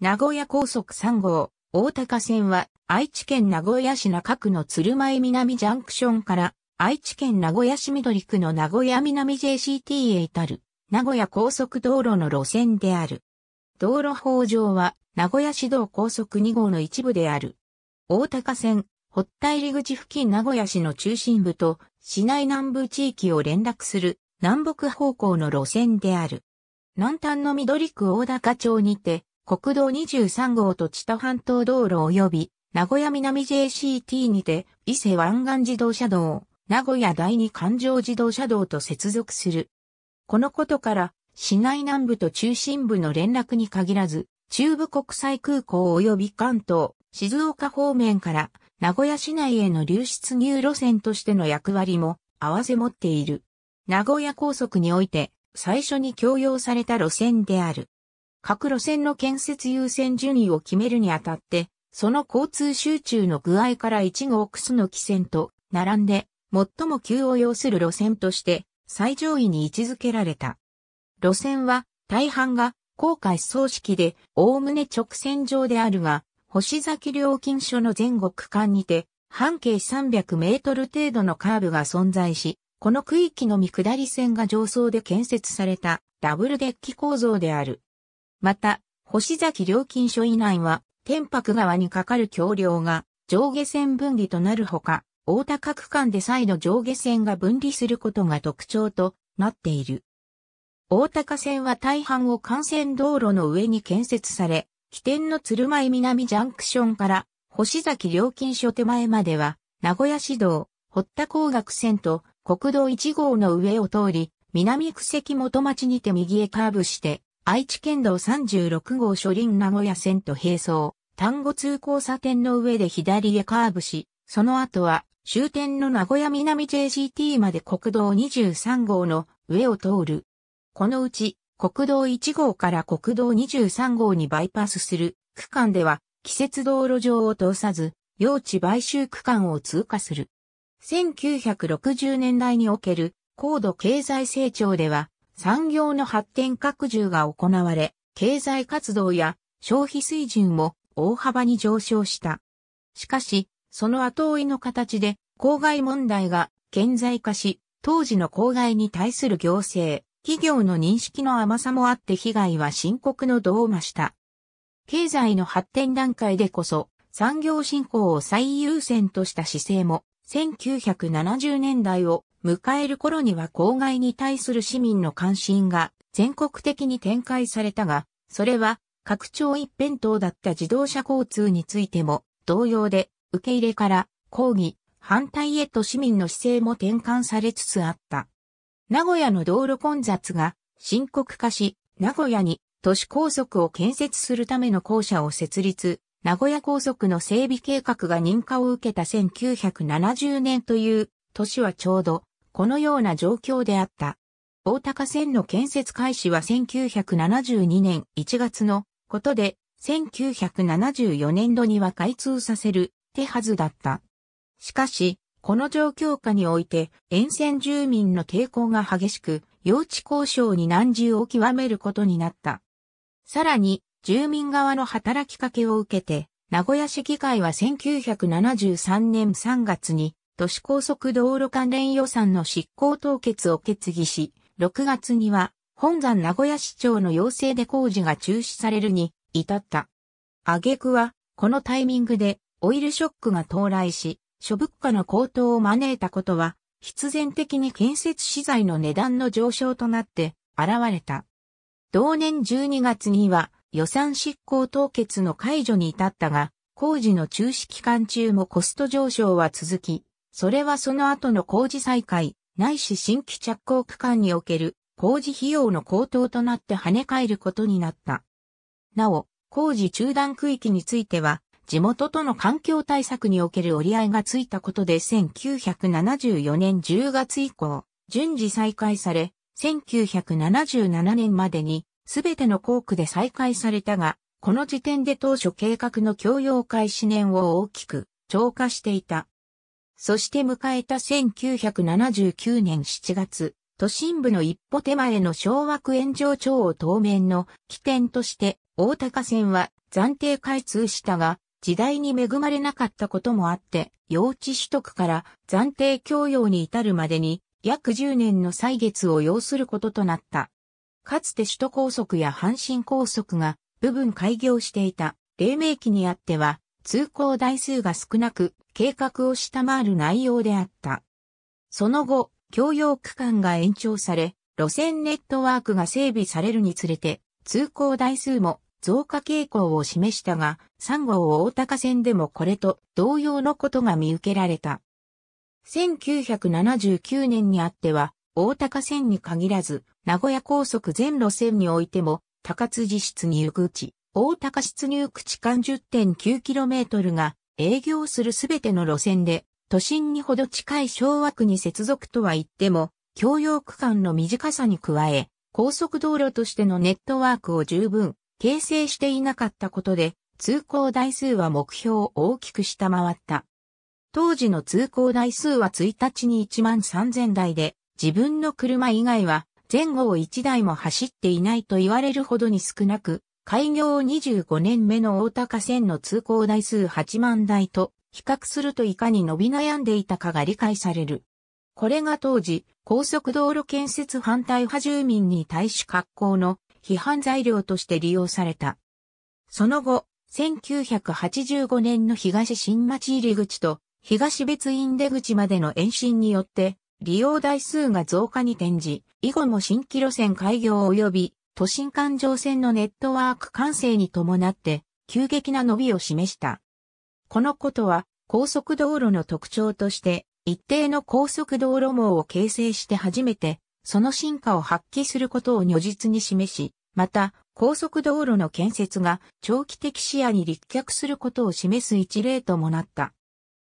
名古屋高速3号、大高線は、愛知県名古屋市中区の鶴舞南ジャンクションから、愛知県名古屋市緑区の名古屋南 JCT へ至る、名古屋高速道路の路線である。道路法上は、名古屋市道高速2号の一部である。大高線、北大入口付近名古屋市の中心部と、市内南部地域を連絡する、南北方向の路線である。南端の緑区大高町にて、国道23号と千田半島道路及び、名古屋南 JCT にて、伊勢湾岸自動車道、名古屋第二環状自動車道と接続する。このことから、市内南部と中心部の連絡に限らず、中部国際空港及び関東、静岡方面から名古屋市内への流出入路線としての役割も合わせ持っている。名古屋高速において最初に強用された路線である。各路線の建設優先順位を決めるにあたって、その交通集中の具合から1号クスの汽船と並んで、最も急を要する路線として最上位に位置づけられた。路線は大半が高架思想式で、おおむね直線上であるが、星崎料金所の前後区間にて、半径300メートル程度のカーブが存在し、この区域の見下り線が上層で建設されたダブルデッキ構造である。また、星崎料金所以内は、天白川にかかる橋梁が上下線分離となるほか、大高区間で再度上下線が分離することが特徴となっている。大高線は大半を幹線道路の上に建設され、起点の鶴舞南ジャンクションから星崎料金所手前までは、名古屋市道、堀田工学線と国道1号の上を通り、南区関元町にて右へカーブして、愛知県道36号初輪名古屋線と並走、単語通交差点の上で左へカーブし、その後は終点の名古屋南 JCT まで国道23号の上を通る。このうち国道1号から国道23号にバイパスする区間では季節道路上を通さず、用地買収区間を通過する。1960年代における高度経済成長では産業の発展拡充が行われ、経済活動や消費水準も大幅に上昇した。しかし、その後追いの形で、公害問題が顕在化し、当時の公害に対する行政、企業の認識の甘さもあって被害は深刻の度を増した。経済の発展段階でこそ、産業振興を最優先とした姿勢も、1970年代を迎える頃には公害に対する市民の関心が全国的に展開されたが、それは拡張一辺倒だった自動車交通についても同様で受け入れから抗議、反対へと市民の姿勢も転換されつつあった。名古屋の道路混雑が深刻化し、名古屋に都市高速を建設するための校舎を設立、名古屋高速の整備計画が認可を受けた1970年という年はちょうどこのような状況であった。大高線の建設開始は1972年1月のことで、1974年度には開通させる手はずだった。しかし、この状況下において沿線住民の抵抗が激しく、用地交渉に難渋を極めることになった。さらに、住民側の働きかけを受けて、名古屋市議会は1973年3月に都市高速道路関連予算の執行凍結を決議し、6月には本山名古屋市長の要請で工事が中止されるに至った。挙句は、このタイミングでオイルショックが到来し、諸物価の高騰を招いたことは、必然的に建設資材の値段の上昇となって現れた。同年12月には予算執行凍結の解除に至ったが、工事の中止期間中もコスト上昇は続き、それはその後の工事再開、ないし新規着工区間における工事費用の高騰となって跳ね返ることになった。なお、工事中断区域については、地元との環境対策における折り合いがついたことで1974年10月以降、順次再開され、1977年までに全ての校区で再開されたが、この時点で当初計画の共用開始年を大きく超過していた。そして迎えた1979年7月、都心部の一歩手前の昭和区炎上町を当面の起点として、大高線は暫定開通したが、時代に恵まれなかったこともあって、用地取得から暫定供用に至るまでに約10年の歳月を要することとなった。かつて首都高速や阪神高速が部分開業していた黎明期にあっては通行台数が少なく、計画を下回る内容であった。その後、共用区間が延長され、路線ネットワークが整備されるにつれて、通行台数も増加傾向を示したが、3号大高線でもこれと同様のことが見受けられた。1979年にあっては、大高線に限らず、名古屋高速全路線においても、高津実質入口。大高出入口間 10.9km が営業するすべての路線で、都心にほど近い昭和区に接続とは言っても、共用区間の短さに加え、高速道路としてのネットワークを十分形成していなかったことで、通行台数は目標を大きく下回った。当時の通行台数は1日に1万3000台で、自分の車以外は前後を1台も走っていないと言われるほどに少なく、開業25年目の大高線の通行台数8万台と比較するといかに伸び悩んでいたかが理解される。これが当時、高速道路建設反対派住民に対し格好の批判材料として利用された。その後、1985年の東新町入り口と東別院出口までの延伸によって利用台数が増加に転じ、以後も新規路線開業及び都心環状線のネットワーク完成に伴って急激な伸びを示した。このことは高速道路の特徴として一定の高速道路網を形成して初めてその進化を発揮することを如実に示し、また高速道路の建設が長期的視野に立脚することを示す一例ともなった。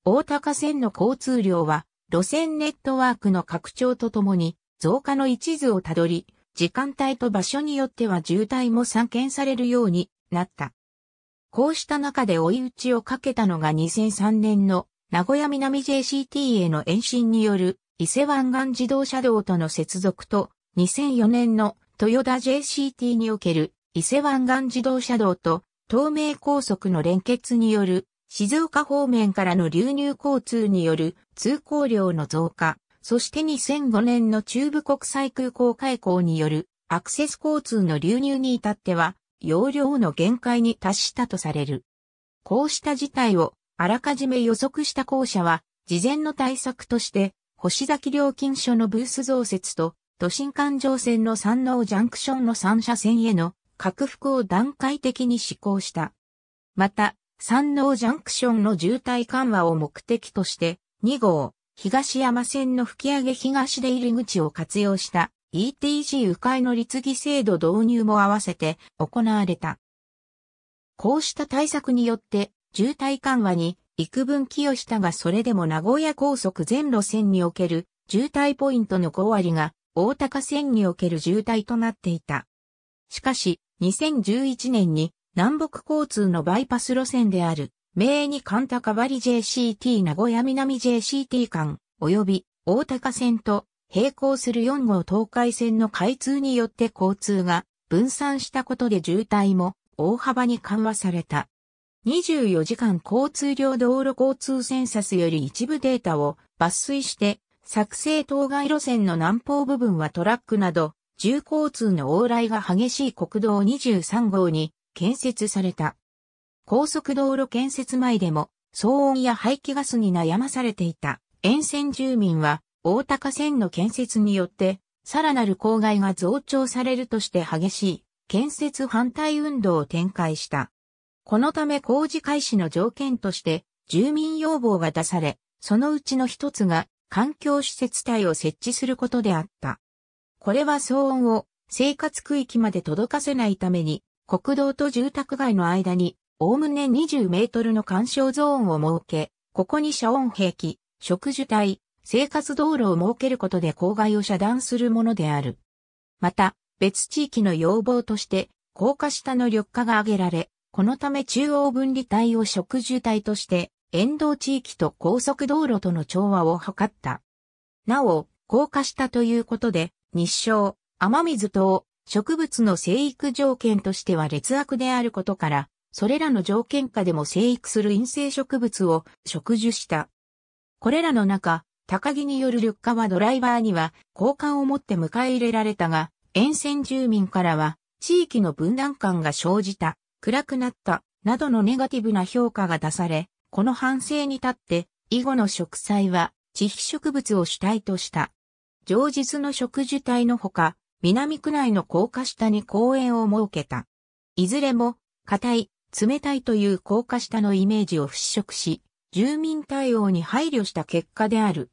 大高線の交通量は路線ネットワークの拡張とともに増加の一途をたどり、時間帯と場所によっては渋滞も散見されるようになった。こうした中で追い打ちをかけたのが2003年の名古屋南 JCT への延伸による伊勢湾岸自動車道との接続と2004年の豊田 JCT における伊勢湾岸自動車道と東名高速の連結による静岡方面からの流入交通による通行量の増加、そして2005年の中部国際空港開港によるアクセス交通の流入に至っては、容量の限界に達したとされる。こうした事態をあらかじめ予測した校舎は、事前の対策として、星崎料金所のブース増設と、都心環状線の山王ジャンクションの3車線への拡幅を段階的に施行した。また、山王ジャンクションの渋滞緩和を目的として、2号、東山線の吹上東出入り口を活用した ETC 迂回の立儀制度導入も合わせて行われた。こうした対策によって渋滞緩和に幾分寄与したがそれでも名古屋高速全路線における渋滞ポイントの5割が大高線における渋滞となっていた。しかし2011年に南北交通のバイパス路線である名に神高張 JCT 名古屋南 JCT 間、及び大高線と並行する4号東海線の開通によって交通が分散したことで渋滞も大幅に緩和された。24時間交通量道路交通センサスより一部データを抜粋して、作成当該路線の南方部分はトラックなど、重交通の往来が激しい国道23号に建設された。高速道路建設前でも騒音や排気ガスに悩まされていた沿線住民は大高線の建設によってさらなる公害が増長されるとして激しい建設反対運動を展開した。このため工事開始の条件として住民要望が出され、そのうちの一つが環境施設帯を設置することであった。これは騒音を生活区域まで届かせないために国道と住宅街の間におおむね20メートルの干渉ゾーンを設け、ここに遮音兵器、植樹帯、生活道路を設けることで郊外を遮断するものである。また、別地域の要望として、高架下の緑化が挙げられ、このため中央分離帯を植樹帯として、沿道地域と高速道路との調和を図った。なお、高架下ということで、日照、雨水等、植物の生育条件としては劣悪であることから、それらの条件下でも生育する陰性植物を植樹した。これらの中、高木による緑化はドライバーには好感を持って迎え入れられたが、沿線住民からは地域の分断感が生じた、暗くなった、などのネガティブな評価が出され、この反省に立って、以後の植栽は、地域植物を主体とした。上日の植樹体のほか、南区内の高架下に公園を設けた。いずれも、硬い、冷たいという高架下のイメージを払拭し、住民対応に配慮した結果である。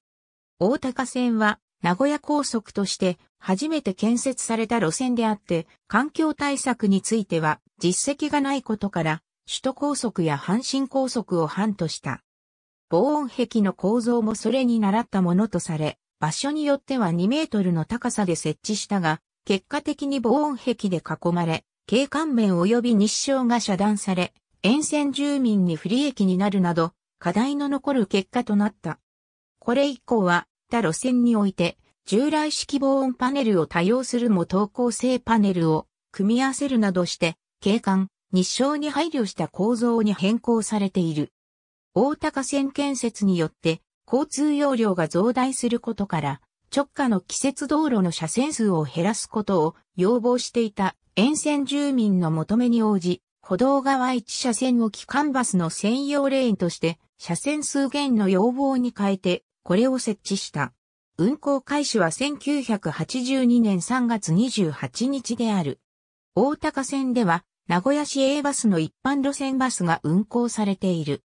大高線は名古屋高速として初めて建設された路線であって、環境対策については実績がないことから、首都高速や阪神高速を範とした。防音壁の構造もそれに倣ったものとされ、場所によっては2メートルの高さで設置したが、結果的に防音壁で囲まれ、景観面及び日照が遮断され、沿線住民に不利益になるなど、課題の残る結果となった。これ以降は、他路線において、従来式防音パネルを多用するも等高性パネルを組み合わせるなどして、景観、日照に配慮した構造に変更されている。大高線建設によって、交通容量が増大することから、直下の季節道路の車線数を減らすことを要望していた沿線住民の求めに応じ、歩道側1車線を機関バスの専用レーンとして、車線数減の要望に変えて、これを設置した。運行開始は1982年3月28日である。大高線では、名古屋市営バスの一般路線バスが運行されている。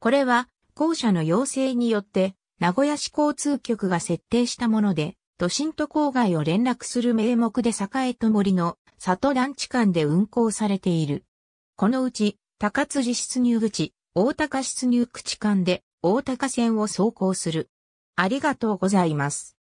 これは、校舎の要請によって、名古屋市交通局が設定したもので、都心と郊外を連絡する名目で栄と森の里ランチ間で運行されている。このうち、高辻出入口、大高出入口間で、大高線を走行する。ありがとうございます。